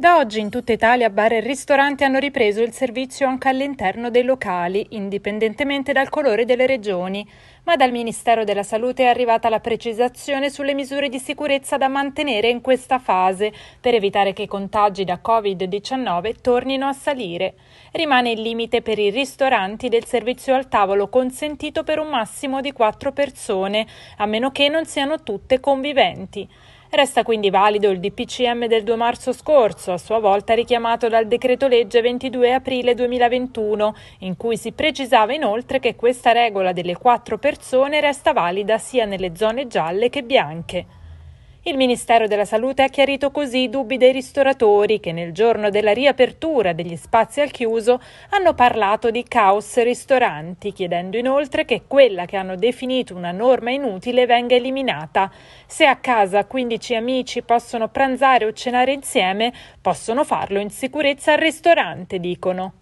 Da oggi in tutta Italia bar e ristoranti hanno ripreso il servizio anche all'interno dei locali, indipendentemente dal colore delle regioni, ma dal Ministero della Salute è arrivata la precisazione sulle misure di sicurezza da mantenere in questa fase per evitare che i contagi da Covid-19 tornino a salire. Rimane il limite per i ristoranti del servizio al tavolo consentito per un massimo di quattro persone, a meno che non siano tutte conviventi. Resta quindi valido il DPCM del 2 marzo scorso, a sua volta richiamato dal decreto legge 22 aprile 2021, in cui si precisava inoltre che questa regola delle quattro persone resta valida sia nelle zone gialle che bianche. Il Ministero della Salute ha chiarito così i dubbi dei ristoratori che nel giorno della riapertura degli spazi al chiuso hanno parlato di caos ristoranti, chiedendo inoltre che quella che hanno definito una norma inutile venga eliminata. Se a casa 15 amici possono pranzare o cenare insieme, possono farlo in sicurezza al ristorante, dicono.